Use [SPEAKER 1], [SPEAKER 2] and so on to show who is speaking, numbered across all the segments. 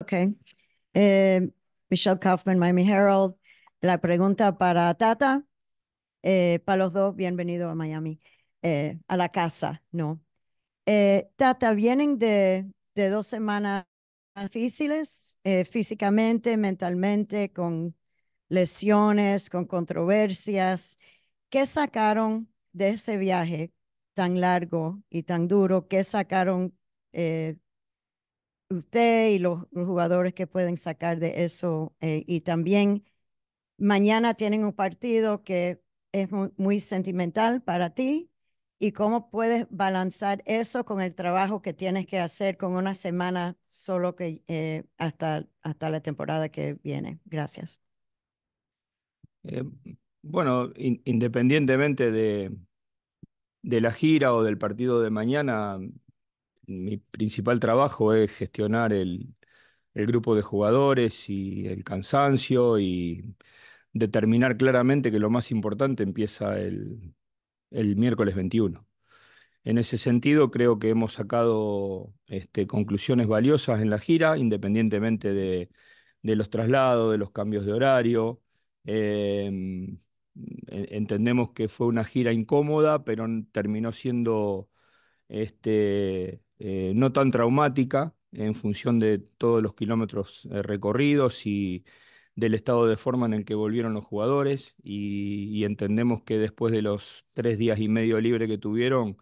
[SPEAKER 1] Ok. Eh, Michelle Kaufman, Miami Herald. La pregunta para Tata. Eh, para los dos, bienvenido a Miami, eh, a la casa, ¿no? Tata, vienen de, dos semanas difíciles, físicamente, mentalmente, con lesiones, con controversias. ¿Qué sacaron de ese viaje tan largo y tan duro? ¿Qué sacaron usted y los, jugadores que pueden sacar de eso. Eh, y también mañana tienen un partido que es muy, sentimental para ti y cómo puedes balancear eso con el trabajo que tienes que hacer con una semana solo que eh, hasta, hasta la temporada que viene. Gracias. Eh,
[SPEAKER 2] bueno, independientemente de, de la gira o del partido de mañana, mi principal trabajo es gestionar el, grupo de jugadores y el cansancio y determinar claramente que lo más importante empieza el, miércoles 21. En ese sentido, creo que hemos sacado este, conclusiones valiosas en la gira, independientemente de, los traslados, de los cambios de horario. Em, entendemos que fue una gira incómoda, pero terminó siendo este, eh, no tan traumática en función de todos los kilómetros eh, recorridos y del estado de forma en el que volvieron los jugadores y, entendemos que después de los tres días y medio libre que tuvieron,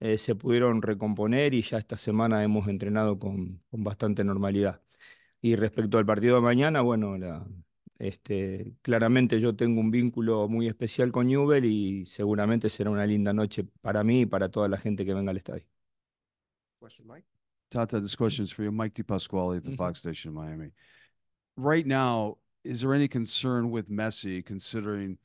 [SPEAKER 2] eh, se pudieron recomponer y ya esta semana hemos entrenado con, bastante normalidad. Y respecto al partido de mañana, bueno, este, claramente yo tengo un vínculo muy especial con Newell y seguramente será una linda noche para mí y para toda la gente que venga al estadio. Question, Mike?
[SPEAKER 1] Tata, this question is for you. Mike DePasquale at the mm -hmm. Fox station in Miami. Right now, is there any concern with Messi considering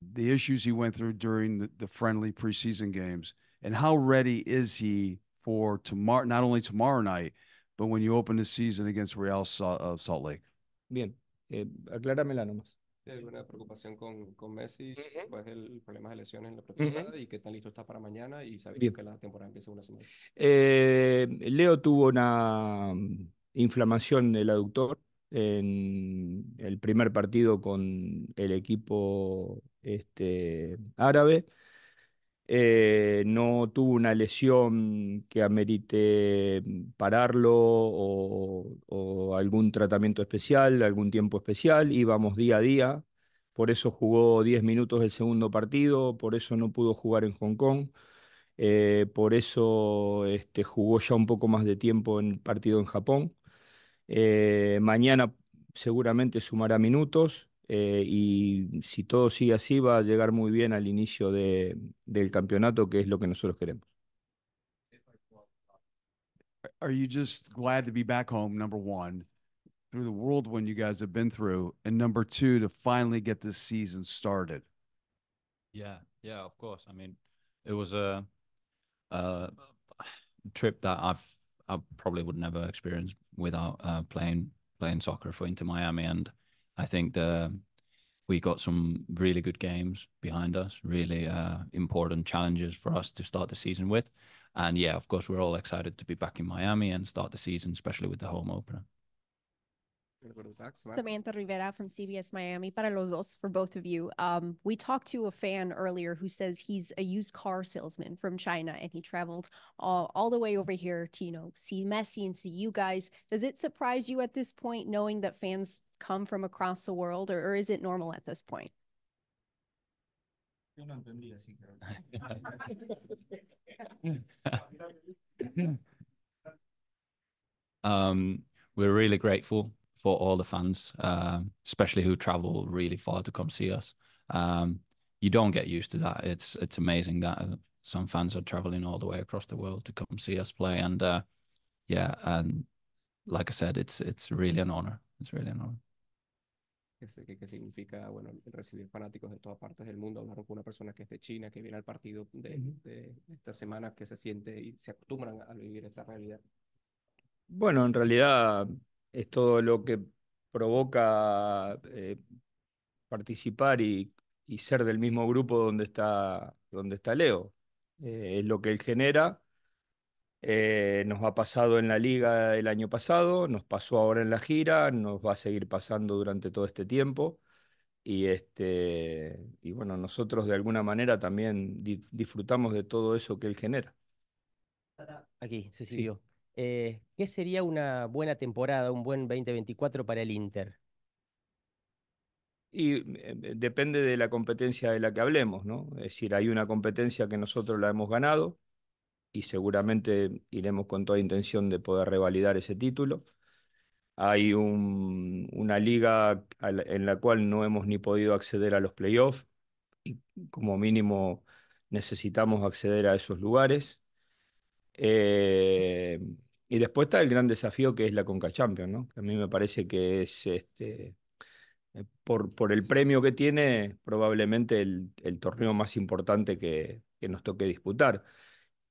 [SPEAKER 1] the issues he went through during the, the friendly preseason games? And how ready is he for tomorrow, not only tomorrow night, but when you open the season against Real Salt, uh, Salt Lake?
[SPEAKER 2] Bien. Eh, acláramela nomás. alguna preocupación con, Messi, el problema de lesiones en la próxima uh y qué tan listo está para mañana y sabiendo que la temporada empieza una semana. Eh, Leo tuvo una mm, inflamación del aductor en el primer partido con el equipo este, árabe. Eh, no tuvo una lesión que amerite mm, pararlo o, algún tratamiento especial, algún tiempo especial, íbamos día a día, por eso jugó 10 minutos el segundo partido, por eso no pudo jugar en Hong Kong, eh, por eso este, jugó ya un poco más de tiempo en el partido en Japón. Eh, mañana seguramente sumará minutos, Eh, y si todo sigue así, va a llegar muy bien al inicio de, del campeonato, que es lo que nosotros queremos.
[SPEAKER 1] Are you just glad to be back home, number one, through the whirlwind you guys have been through, and number two, to finally get this season started? Yeah, yeah, of course. I mean, it was a, a trip that I've I probably would never experience without uh, playing playing soccer for Inter Miami and I think the we got some really good games behind us, really uh, important challenges for us to start the season with. And yeah, of course, we're all excited to be back in Miami and start the season, especially with the home opener. Samantha Rivera from CBS Miami para los dos for both of you. Um, we talked to a fan earlier who says he's a used car salesman from China and he traveled all, all the way over here to you know see Messi and see you guys. Does it surprise you at this point knowing that fans come from across the world, or, or is it normal at this point? um, we're really grateful for all the fans, uh, especially who travel really far to come see us. Um, you don't get used to that. It's it's amazing that uh, some fans are traveling all the way across the world to come see us play, and uh, yeah, and like I said, it's it's really an honor. It's really an honor.
[SPEAKER 2] Que, que, significa bueno, recibir fanáticos de todas partes del mundo. Hablaron con una persona que es de China, que viene al partido de, de esta semana, que se siente y se acostumbran a vivir esta realidad. Bueno, en realidad es todo lo que provoca eh, participar y, ser del mismo grupo donde está, donde está Leo. Eh, es lo que él genera. Eh, nos ha pasado en la liga el año pasado, nos pasó ahora en la gira, nos va a seguir pasando durante todo este tiempo. Y, este, y bueno, nosotros de alguna manera también disfrutamos de todo eso que él genera. Aquí, se siguió. Eh, ¿Qué sería una buena temporada, un buen 2024 para el Inter? Y eh, depende de la competencia de la que hablemos, ¿no? Es decir, hay una competencia que nosotros la hemos ganado y seguramente iremos con toda intención de poder revalidar ese título. Hay una liga en la cual no hemos ni podido acceder a los playoffs y como mínimo necesitamos acceder a esos lugares. Eh, y después está el gran desafío que es la Conca Champions, Que a mí me parece que es este, eh, por, el premio que tiene, probablemente el, torneo más importante que, nos toque disputar.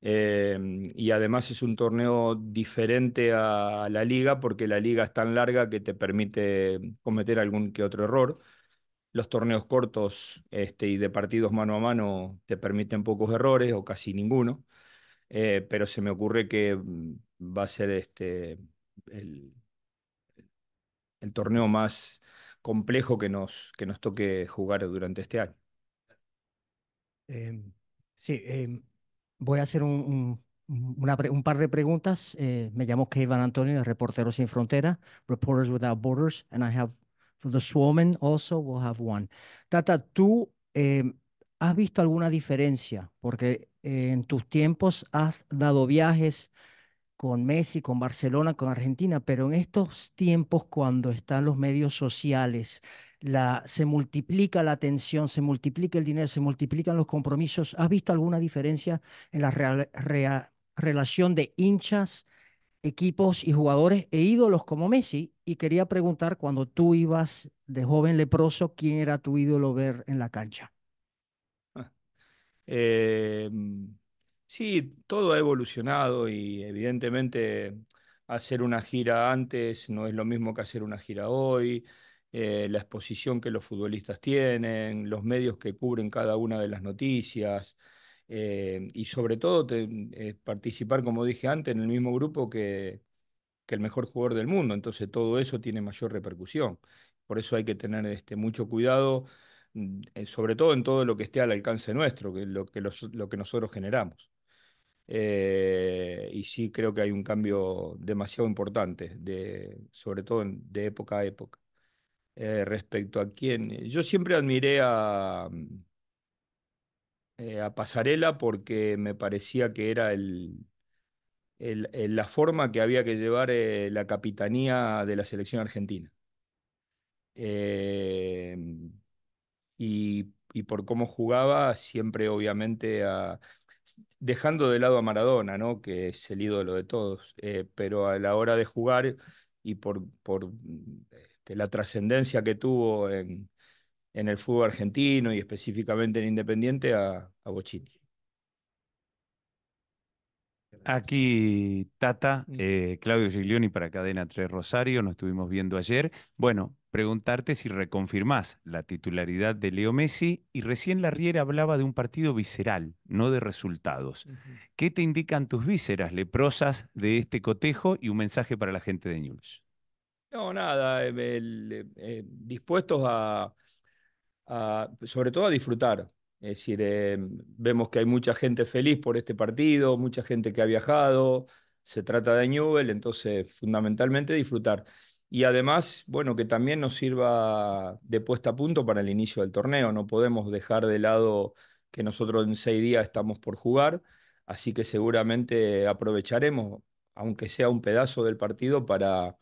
[SPEAKER 2] Eh, y además es un torneo diferente a la liga porque la liga es tan larga que te permite cometer algún que otro error. Los torneos cortos este, y de partidos mano a mano te permiten pocos errores o casi ninguno. Eh, pero se me ocurre que mm, va a ser este, el, torneo más complejo que nos, que nos toque jugar durante este año. Em, sí, em, voy a hacer un, par de preguntas. Eh, me llamo Kevin Antonio, de Reporteros Sin Frontera, Reporters Without Borders, and I have for the swoman also will have one. Tata, tú em, ¿Has visto alguna diferencia? Porque eh, en tus tiempos has dado viajes con Messi, con Barcelona, con Argentina, pero en estos tiempos cuando están los medios sociales, la, se multiplica la atención, se multiplica el dinero, se multiplican los compromisos, ¿has visto alguna diferencia en la relación de hinchas, equipos y jugadores e ídolos como Messi? Y quería preguntar, cuando tú ibas de joven leproso, ¿quién era tu ídolo ver en la cancha? Eh, sí, todo ha evolucionado y evidentemente hacer una gira antes no es lo mismo que hacer una gira hoy, eh, la exposición que los futbolistas tienen, los medios que cubren cada una de las noticias. Eh, y sobre todo participar, como dije antes, en el mismo grupo que, que, el mejor jugador del mundo. Entonces todo eso tiene mayor repercusión. Por eso hay que tener este, mucho cuidado Mm, eh, sobre todo en todo lo que esté al alcance nuestro, que lo que, lo que nosotros generamos. Eh, y sí creo que hay un cambio demasiado importante, de, sobre todo de época a época. Eh, respecto a quién, yo siempre admiré a, mm, a Pasarela porque me parecía que era la forma que había que llevar la capitanía de la selección argentina y, por cómo jugaba, siempre obviamente dejando de lado a Maradona, ¿no? que es el ídolo de todos, eh, pero a la hora de jugar y por, por mm, este, la trascendencia que tuvo en, el fútbol argentino y específicamente en Independiente, a, a Bochini. Aquí Tata, mm. eh, Claudio Giglioni para Cadena 3 Rosario, nos estuvimos viendo ayer. Bueno, preguntarte si reconfirmás la titularidad de Leo Messi y recién Riera hablaba de un partido visceral, no de resultados. ¿Qué te indican tus vísceras leprosas de este cotejo y un mensaje para la gente de News? No, nada, em, em, eh, dispuestos a, sobre todo a disfrutar, es decir, eh, vemos que hay mucha gente feliz por este partido, mucha gente que ha viajado, se trata de Newell, entonces fundamentalmente disfrutar. Y además, bueno, que también nos sirva de puesta a punto para el inicio del torneo. No podemos dejar de lado que nosotros en seis días estamos por jugar, así que seguramente aprovecharemos, aunque sea un pedazo del partido, para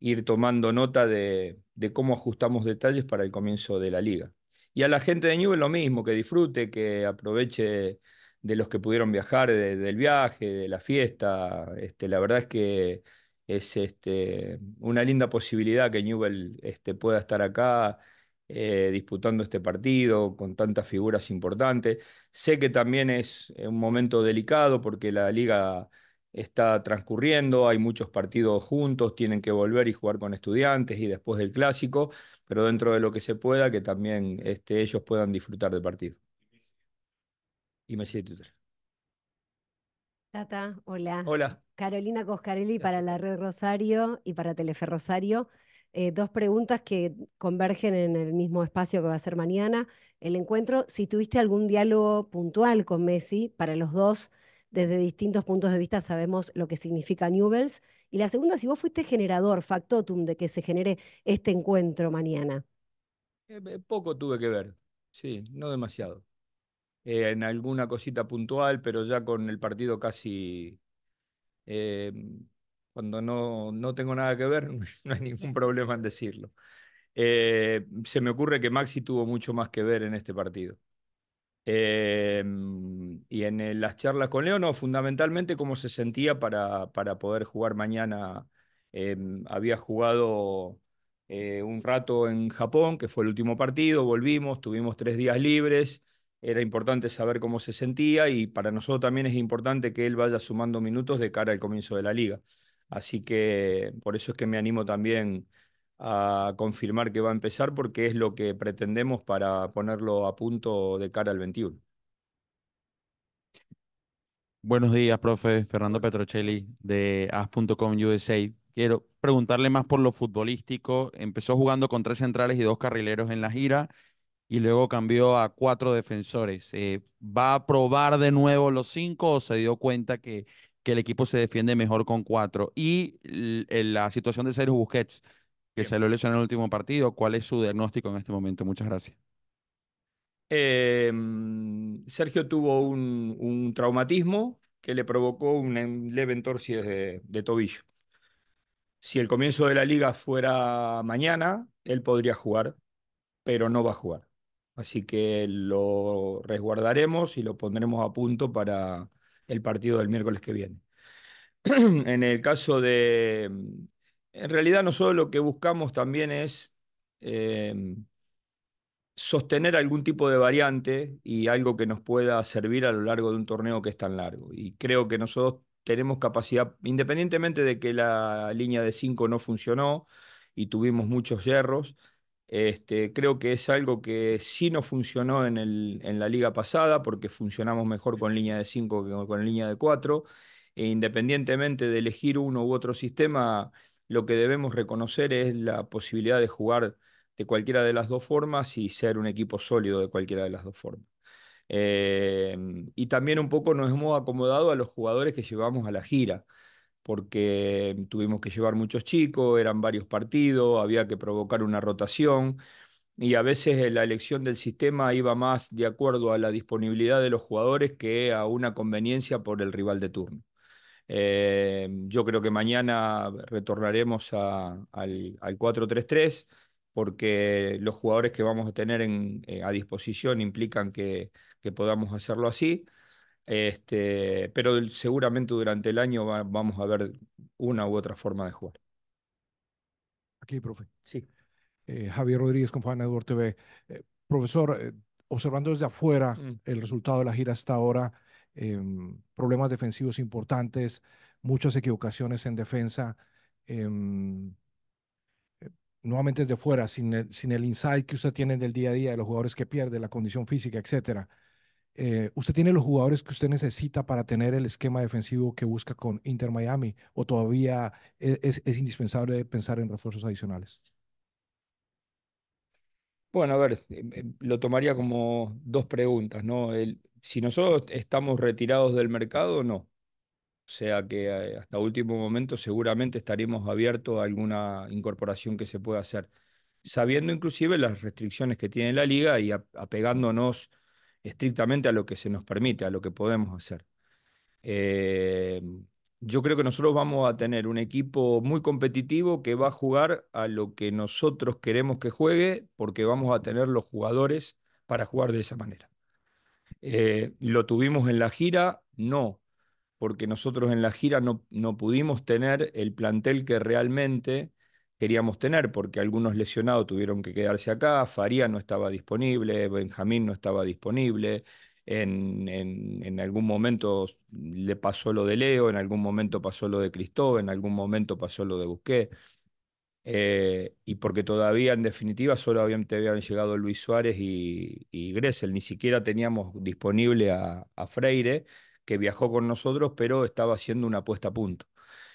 [SPEAKER 2] ir tomando nota de cómo ajustamos detalles para el comienzo de la liga. Y a la gente de Newell lo mismo, que disfrute, que aproveche de los que pudieron viajar, del viaje, de la fiesta. Este, la verdad es que es este, una linda posibilidad que Newell este, pueda estar acá eh, disputando este partido con tantas figuras importantes. Sé que también es eh, un momento delicado porque la liga está transcurriendo, hay muchos partidos juntos, tienen que volver y jugar con estudiantes y después del clásico, pero dentro de lo que se pueda, que también este, ellos puedan disfrutar del partido. Y Messi de Twitter.
[SPEAKER 1] Tata, hola. Hola. Carolina Coscarelli para la Red Rosario y para Telefe Rosario. Eh, dos preguntas que convergen en el mismo espacio que va a ser mañana. El encuentro, si tuviste algún diálogo puntual con Messi para los dos desde distintos puntos de vista sabemos lo que significa Newbels. Y la segunda, si vos fuiste generador, factotum, de que se genere este encuentro mañana.
[SPEAKER 2] Eh, poco tuve que ver, sí, no demasiado. Eh, en alguna cosita puntual, pero ya con el partido casi... Eh, cuando no, no tengo nada que ver, no hay ningún problema en decirlo. se me ocurre que Maxi tuvo mucho más que ver en este partido. Eh, mm, y en las charlas con Leo, no, fundamentalmente cómo se sentía para, para poder jugar mañana. Eh, mm, había jugado eh, un rato en Japón, que fue el último partido, volvimos, tuvimos tres días libres, era importante saber cómo se sentía y para nosotros también es importante que él vaya sumando minutos de cara al comienzo de la liga. Así que por eso es que me animo también a confirmar que va a empezar porque es lo que pretendemos para ponerlo a punto de cara al 21. Buenos días, profe. Fernando Petrocelli de AS.com USA. Quiero preguntarle más por lo futbolístico. Empezó jugando con tres centrales y dos carrileros en la gira y luego cambió a cuatro defensores. Eh, ¿Va a probar de nuevo los cinco o se dio cuenta que, que el equipo se defiende mejor con cuatro? Y eh, la situación de Sergio Busquets se lo lesionó en el último partido. ¿Cuál es su diagnóstico en este momento? Muchas gracias. Em, Sergio tuvo un, traumatismo que le provocó un leve entorsis de tobillo. Si el comienzo de la liga fuera mañana, él podría jugar, pero no va a jugar. Así que lo resguardaremos y lo pondremos a punto para el partido del miércoles que viene. en el caso de, en realidad nosotros lo que buscamos también es eh, sostener algún tipo de variante y algo que nos pueda servir a lo largo de un torneo que es tan largo. Y creo que nosotros tenemos capacidad, independientemente de que la línea de 5 no funcionó y tuvimos muchos hierros, este, creo que es algo que sí no funcionó en, en la liga pasada porque funcionamos mejor con línea de 5 que con línea de 4. E independientemente de elegir uno u otro sistema, lo que debemos reconocer es la posibilidad de jugar de cualquiera de las dos formas y ser un equipo sólido de cualquiera de las dos formas. Eh, y también un poco nos hemos acomodado a los jugadores que llevamos a la gira, porque tuvimos que llevar muchos chicos, eran varios partidos, había que provocar una rotación y a veces la elección del sistema iba más de acuerdo a la disponibilidad de los jugadores que a una conveniencia por el rival de turno. Em, yo creo que mañana retornaremos al, al 4-3-3 porque los jugadores que vamos a tener eh, a disposición implican que, podamos hacerlo así. Este, pero seguramente durante el año vamos a ver una u otra forma de jugar. Aquí, profe. Sí. Eh, Javier Rodríguez con Fan TV. Eh, profesor, observando desde afuera mm. el resultado de la gira hasta ahora, Em, problemas defensivos importantes, muchas equivocaciones en defensa. Em, eh, nuevamente desde fuera, sin el, insight que usted tiene del día a día, de los jugadores que pierde, la condición física, etcétera. Eh, ¿Usted tiene los jugadores que usted necesita para tener el esquema defensivo que busca con Inter Miami o todavía e-, es, es indispensable pensar en refuerzos adicionales? Bueno, a ver, em, lo tomaría como dos preguntas, ¿no? El, si nosotros estamos retirados del mercado, no. O sea que eh, hasta último momento seguramente estaremos abiertos a alguna incorporación que se pueda hacer, sabiendo inclusive las restricciones que tiene la liga y apegándonos estrictamente a lo que se nos permite, a lo que podemos hacer. Eh, yo creo que nosotros vamos a tener un equipo muy competitivo que va a jugar a lo que nosotros queremos que juegue, porque vamos a tener los jugadores para jugar de esa manera. Eh, ¿Lo tuvimos en la gira? No, porque nosotros en la gira no, pudimos tener el plantel que realmente queríamos tener, porque algunos lesionados tuvieron que quedarse acá, Faría no estaba disponible, Benjamín no estaba disponible, en, en, en, algún momento le pasó lo de Leo, en algún momento pasó lo de Cristóbal, en algún momento pasó lo de Busqué. Eh, y porque todavía en definitiva solo habían, habían llegado Luis Suárez y, Gressel, ni siquiera teníamos disponible a, Freire, que viajó con nosotros, pero estaba haciendo una puesta a punto.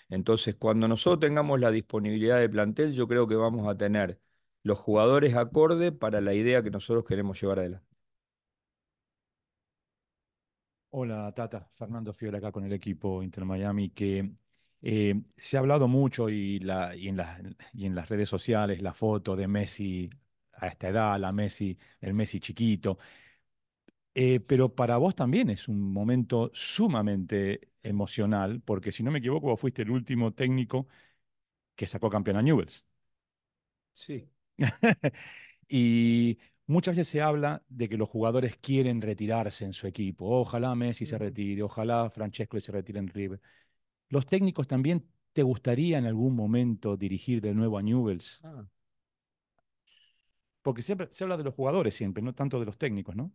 [SPEAKER 2] Entonces, cuando nosotros tengamos la disponibilidad de plantel, yo creo que vamos a tener los jugadores acorde para la idea que nosotros queremos llevar adelante. Hola Tata, Fernando Fiola acá con el equipo Inter Miami, que eh, se ha hablado mucho y, en las, redes sociales la foto de Messi a esta edad, la Messi, el Messi chiquito. Eh, pero para vos también es un momento sumamente emocional, porque si no me equivoco, fuiste el último técnico que sacó campeón a Newells. Sí. y Muchas veces se habla de que los jugadores quieren retirarse en su equipo. Ojalá Messi se retire, ojalá Francesco se retire en River. Los técnicos también te gustaría en algún momento dirigir de nuevo a Newells. Ah. Porque siempre se habla de los jugadores siempre, no tanto de los técnicos, ¿no?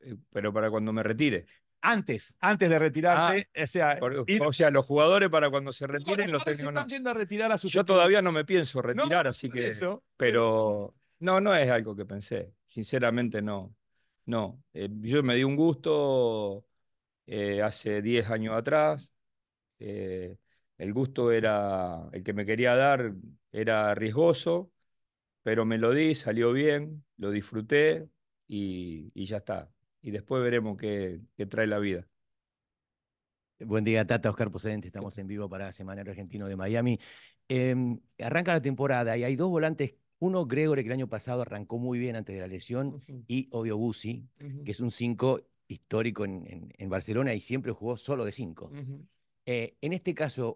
[SPEAKER 2] Eh, pero para cuando me retire. Antes, antes de retirarse, ah, o, sea, los jugadores para cuando se retiren, los, técnicos a retirar a sus Yo todavía no me pienso retirar, así que pero no, no es algo que pensé. Sinceramente, no. No. Eh, yo me di un gusto eh, hace 10 años atrás. Eh, el gusto era, el que me quería dar era riesgoso, pero me lo di, salió bien, lo disfruté y, ya está. Y después veremos qué, trae la vida. Buen día, Tata, Oscar Pocedente eh. estamos en vivo para Semanario Argentino de Miami. Em, arranca la temporada y hay dos volantes uno, Gregory, que el año pasado arrancó muy bien antes de la lesión, y obvio Busi, que es un cinco histórico en, en, Barcelona y siempre jugó solo de cinco. Eh, en este caso,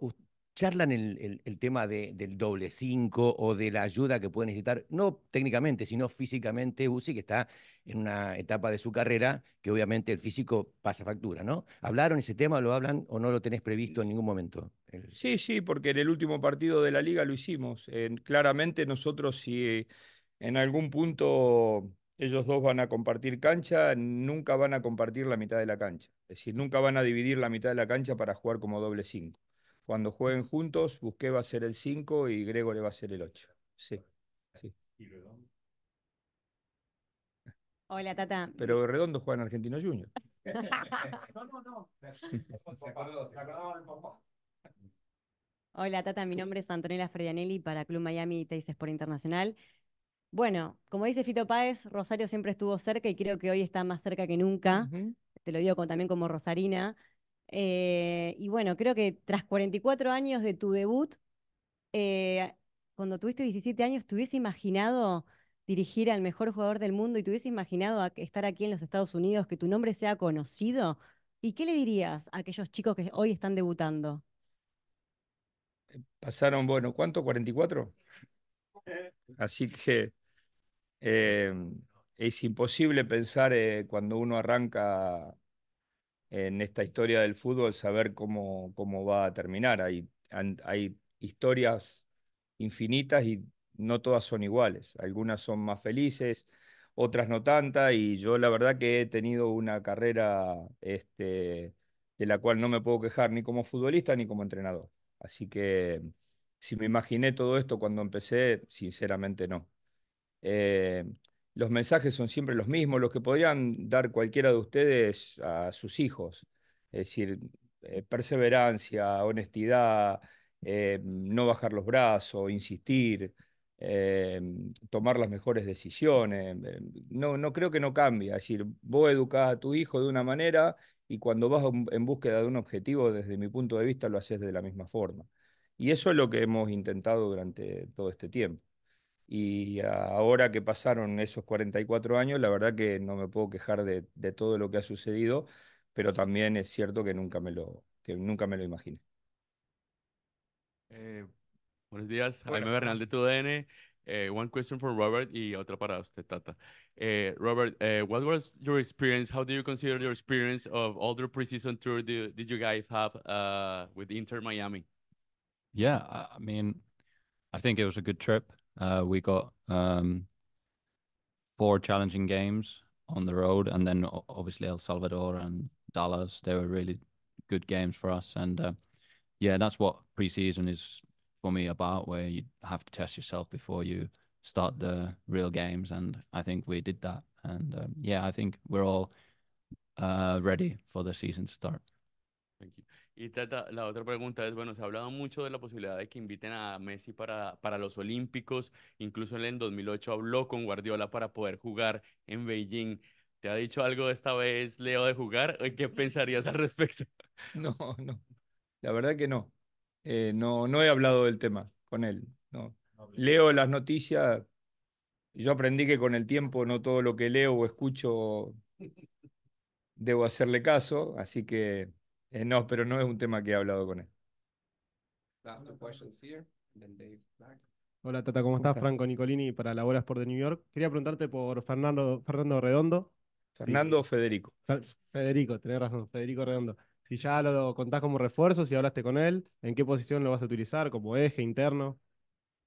[SPEAKER 2] charlan el, tema del doble 5 o de la ayuda que puede necesitar, no técnicamente, sino físicamente, Uzi, que está en una etapa de su carrera que obviamente el físico pasa factura, ¿no? ¿Hablaron ese tema, lo hablan o no lo tenés previsto en ningún momento? Sí, sí, porque en el último partido de la liga lo hicimos. claramente nosotros si en algún punto ellos dos van a compartir cancha, nunca van a compartir la mitad de la cancha. Es decir, nunca van a dividir la mitad de la cancha para jugar como doble 5. Cuando jueguen juntos, Busqué va a ser el 5 y le va a ser el 8. Sí.
[SPEAKER 1] Hola, Tata.
[SPEAKER 2] Pero Redondo juega en Argentino Junior.
[SPEAKER 1] no, no, no. Hola, Tata. Mi nombre es Antonella Fredianelli para Club Miami y Teises por Internacional. Bueno, como dice Fito Páez, Rosario siempre estuvo cerca y creo que hoy está más cerca que nunca. Te lo digo también como Rosarina. Eh, y bueno, creo que tras 44 años de tu debut, eh, cuando tuviste 17 años, ¿te hubiese imaginado dirigir al mejor jugador del mundo y te hubiese imaginado estar aquí en los Estados Unidos, que tu nombre sea conocido? ¿Y qué le dirías a aquellos chicos que hoy están debutando?
[SPEAKER 2] Eh, pasaron, bueno, ¿cuánto? ¿44? Así que em, es imposible pensar eh, cuando uno arranca en esta historia del fútbol saber cómo, cómo va a terminar. Hay, hay historias infinitas y no todas son iguales. Algunas son más felices, otras no tantas, y yo la verdad que he tenido una carrera este, de la cual no me puedo quejar ni como futbolista ni como entrenador. Así que si me imaginé todo esto cuando empecé, sinceramente no. Eh, los mensajes son siempre los mismos, los que podrían dar cualquiera de ustedes a sus hijos. Es decir, eh, perseverancia, honestidad, eh, no bajar los brazos, insistir, tomar las mejores decisiones. No, creo que no cambie. Es decir, vos educás a tu hijo de una manera y cuando vas en búsqueda de un objetivo, desde mi punto de vista, lo haces de la misma forma. Y eso es lo que hemos intentado durante todo este tiempo. Y ahora que pasaron esos 44 años, la verdad que no me puedo quejar de, todo lo que ha sucedido, pero también es cierto que nunca me lo, que nunca me lo imaginé. Eh, buenos días, Jaime Bernal de TUDN. Eh, one question for Robert y otra para usted, Tata. Eh, Robert, eh, what was
[SPEAKER 1] your experience? How do you consider your experience of all the preseason tour do, did you guys have uh, with Inter Miami? Yeah, I mean, I think it was a good trip. Uh, we got um, four challenging games on the road, and then obviously El Salvador and Dallas. They were really good games for us, and uh, yeah, that's what preseason is for me about, where you have to test yourself before you start the real games, and I think we did that. And um, yeah, I think we're all uh, ready for the season to start.
[SPEAKER 2] Thank you. Y la otra pregunta es, bueno, se ha hablado mucho de la posibilidad de que inviten a Messi para, para los Olímpicos, incluso él en 2008 habló con Guardiola para poder jugar en Beijing. ¿Te ha dicho algo esta vez, Leo, de jugar? ¿Qué pensarías al respecto? No, no, la verdad que no. Eh, no, no he hablado del tema con él. No. Leo las noticias, yo aprendí que con el tiempo no todo lo que leo o escucho debo hacerle caso, así que eh, no, pero no es un tema que he hablado con él. Hola Tata, ¿cómo estás? Franco Nicolini para la Bola Sport de New York. Quería preguntarte por Fernando, Fernando Redondo. Fernando o Federico. Federico, tenés razón, Federico Redondo. Si ya lo contás como refuerzo, si hablaste con él, ¿en qué posición lo vas a utilizar? ¿Como eje interno?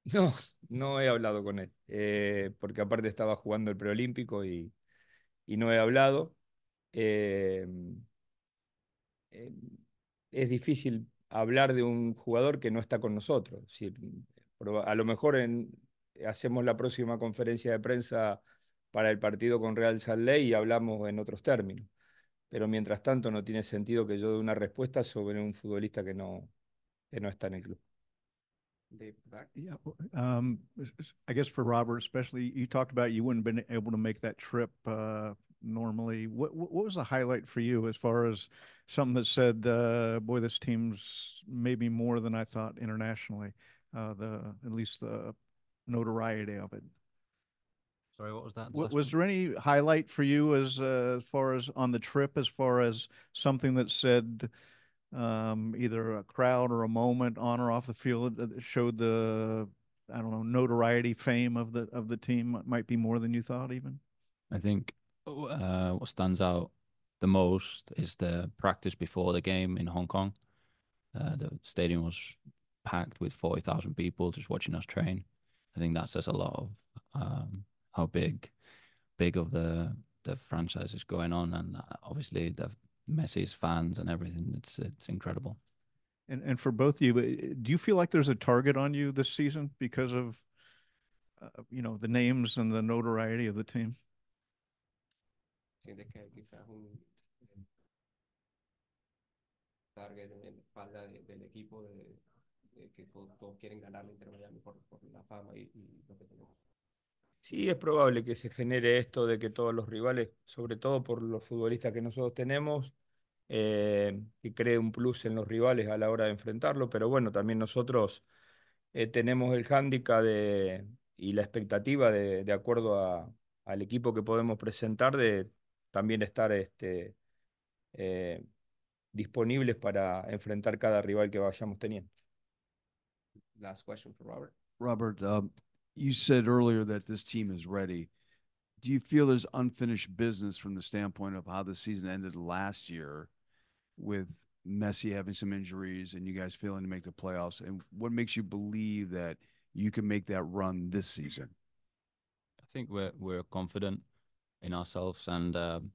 [SPEAKER 2] No, no he hablado con él, eh, porque aparte estaba jugando el preolímpico y, y no he hablado. Eh, eh, es difícil hablar de un jugador que no está con nosotros. a lo mejor hacemos la próxima conferencia de prensa para el partido con Real Salt Lake y hablamos en otros términos. Pero mientras tanto no tiene sentido que yo dé una respuesta sobre un futbolista
[SPEAKER 1] que no, no está en el club. Um, I guess for Robert especially, you talked about you wouldn't have been able to make that trip uh, normally. What what was the highlight for you as far as something that said, uh, "Boy, this team's maybe more than I thought internationally"? Uh, the at least the notoriety of it. Sorry, what was that? was, was there any highlight for you as uh, as far as on the trip, as far as something that said? Um, either a crowd or a moment on or off the field that showed the I don't know notoriety, fame of the of the team might be more than you thought even. I think uh, what stands out the most is the practice before the game in Hong Kong. Uh, the stadium was packed with 40,000 people just watching us train. I think that says a lot of um, how big, big of the the franchise is going on, and uh, obviously the Messi's fans and everything. It's it's incredible. And and for both of you, eh, do you feel like there's a target on you this season because of uh, you know the names and the notoriety of the team? sientes que hay quizás un target en la espalda
[SPEAKER 2] del equipo de, que todos, quieren ganar la Inter por, la fama y, lo que tenemos. Sí, es probable que se genere esto de que todos los rivales, sobre todo por los futbolistas que nosotros tenemos, eh, que cree un plus en los rivales a la hora de enfrentarlo, pero bueno, también nosotros eh, tenemos el hándicap y la expectativa de, acuerdo al equipo que podemos presentar de también estar este, eh, disponibles para enfrentar cada rival que vayamos teniendo. Last question for Robert.
[SPEAKER 1] Robert, um, you said earlier that this team is ready. Do you feel there's unfinished business from the standpoint of how the season ended last year with Messi having some injuries and you guys failing to make the playoffs? And what makes you believe that you can make that run this season? I think we're we're confident in ourselves, and um,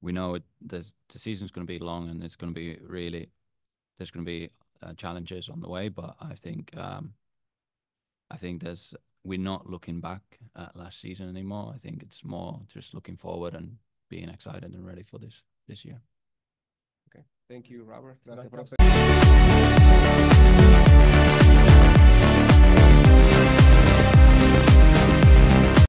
[SPEAKER 1] we know it, there's, the season's going to be long, and it's going to be really there's going to be uh, challenges on the way. But I think um, I think there's we're not looking back at last season anymore. I think it's more just looking forward and being excited and ready for this this year. Okay, thank you, Robert.